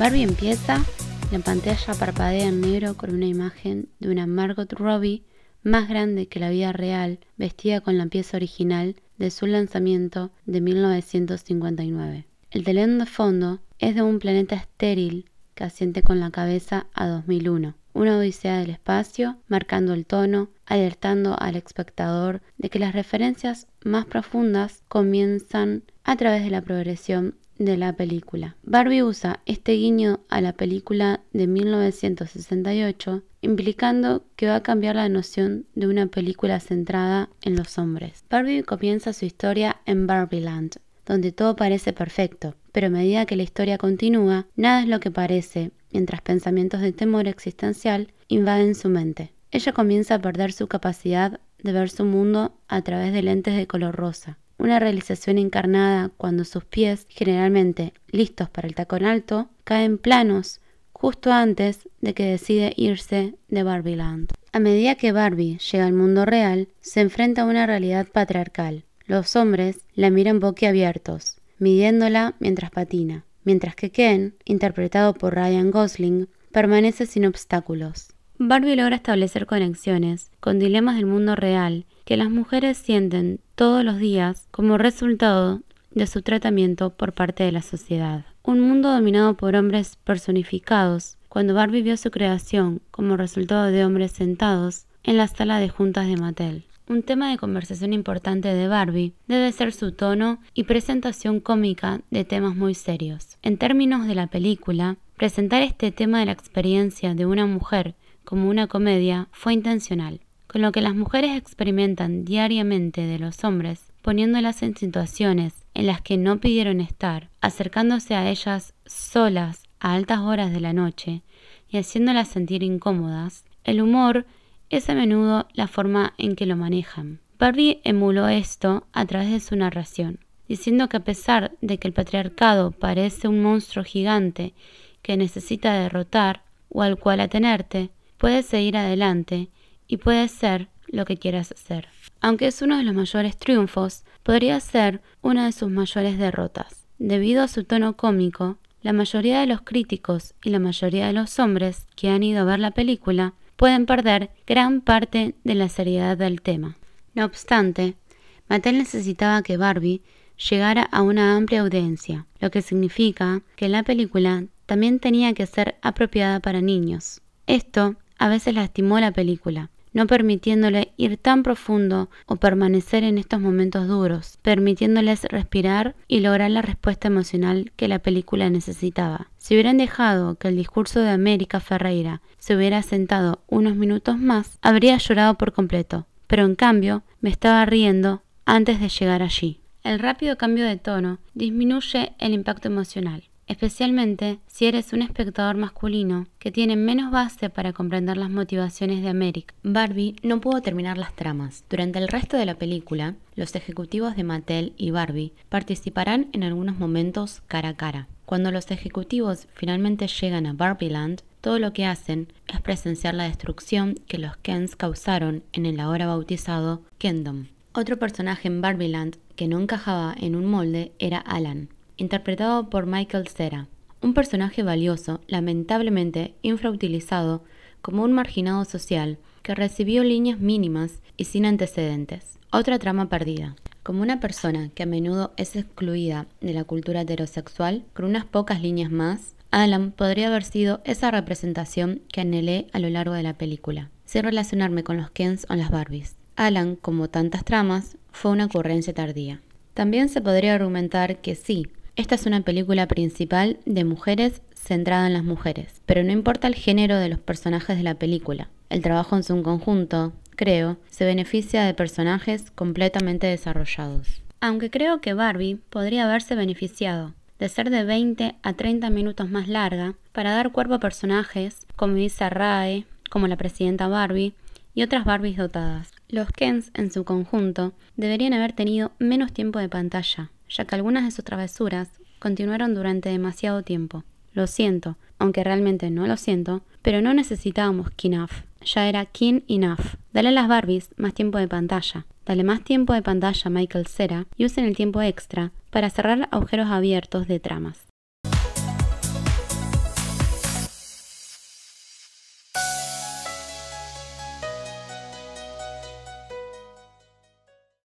Barbie empieza, la pantalla parpadea en negro con una imagen de una Margot Robbie más grande que la vida real, vestida con la pieza original de su lanzamiento de 1959. El telón de fondo es de un planeta estéril que asiente con la cabeza a 2001, una odisea del espacio, marcando el tono, alertando al espectador de que las referencias más profundas comienzan a través de la progresión de la película. Barbie usa este guiño a la película de 1968 implicando que va a cambiar la noción de una película centrada en los hombres. Barbie comienza su historia en Barbieland, donde todo parece perfecto, pero a medida que la historia continúa, nada es lo que parece, mientras pensamientos de temor existencial invaden su mente. Ella comienza a perder su capacidad de ver su mundo a través de lentes de color rosa, una realización encarnada cuando sus pies, generalmente listos para el tacón alto, caen planos justo antes de que decide irse de Land. A medida que Barbie llega al mundo real, se enfrenta a una realidad patriarcal. Los hombres la miran boquiabiertos, midiéndola mientras patina, mientras que Ken, interpretado por Ryan Gosling, permanece sin obstáculos. Barbie logra establecer conexiones con dilemas del mundo real que las mujeres sienten todos los días como resultado de su tratamiento por parte de la sociedad. Un mundo dominado por hombres personificados, cuando Barbie vio su creación como resultado de hombres sentados en la sala de juntas de Mattel. Un tema de conversación importante de Barbie debe ser su tono y presentación cómica de temas muy serios. En términos de la película, presentar este tema de la experiencia de una mujer como una comedia fue intencional. Con lo que las mujeres experimentan diariamente de los hombres, poniéndolas en situaciones en las que no pidieron estar, acercándose a ellas solas a altas horas de la noche y haciéndolas sentir incómodas, el humor es a menudo la forma en que lo manejan. Barbie emuló esto a través de su narración, diciendo que a pesar de que el patriarcado parece un monstruo gigante que necesita derrotar o al cual atenerte, Puedes seguir adelante y puedes ser lo que quieras ser. Aunque es uno de los mayores triunfos, podría ser una de sus mayores derrotas. Debido a su tono cómico, la mayoría de los críticos y la mayoría de los hombres que han ido a ver la película pueden perder gran parte de la seriedad del tema. No obstante, Mattel necesitaba que Barbie llegara a una amplia audiencia, lo que significa que la película también tenía que ser apropiada para niños. Esto a veces lastimó la película, no permitiéndole ir tan profundo o permanecer en estos momentos duros, permitiéndoles respirar y lograr la respuesta emocional que la película necesitaba. Si hubieran dejado que el discurso de América Ferreira se hubiera sentado unos minutos más, habría llorado por completo, pero en cambio me estaba riendo antes de llegar allí. El rápido cambio de tono disminuye el impacto emocional especialmente si eres un espectador masculino que tiene menos base para comprender las motivaciones de América. Barbie no pudo terminar las tramas. Durante el resto de la película, los ejecutivos de Mattel y Barbie participarán en algunos momentos cara a cara. Cuando los ejecutivos finalmente llegan a Barbieland, todo lo que hacen es presenciar la destrucción que los Kens causaron en el ahora bautizado Kendom. Otro personaje en Barbieland que no encajaba en un molde era Alan, interpretado por Michael Cera, un personaje valioso, lamentablemente infrautilizado como un marginado social que recibió líneas mínimas y sin antecedentes. Otra trama perdida. Como una persona que a menudo es excluida de la cultura heterosexual, con unas pocas líneas más, Alan podría haber sido esa representación que anhelé a lo largo de la película, sin relacionarme con los Kens o las Barbies. Alan, como tantas tramas, fue una ocurrencia tardía. También se podría argumentar que sí, esta es una película principal de mujeres centrada en las mujeres, pero no importa el género de los personajes de la película. El trabajo en su conjunto, creo, se beneficia de personajes completamente desarrollados. Aunque creo que Barbie podría haberse beneficiado de ser de 20 a 30 minutos más larga para dar cuerpo a personajes como Isa Rae, como la presidenta Barbie y otras Barbies dotadas, los Kens, en su conjunto, deberían haber tenido menos tiempo de pantalla, ya que algunas de sus travesuras continuaron durante demasiado tiempo. Lo siento, aunque realmente no lo siento, pero no necesitábamos enough, Ya era Kin Enough. Dale a las Barbies más tiempo de pantalla. Dale más tiempo de pantalla a Michael Cera y usen el tiempo extra para cerrar agujeros abiertos de tramas.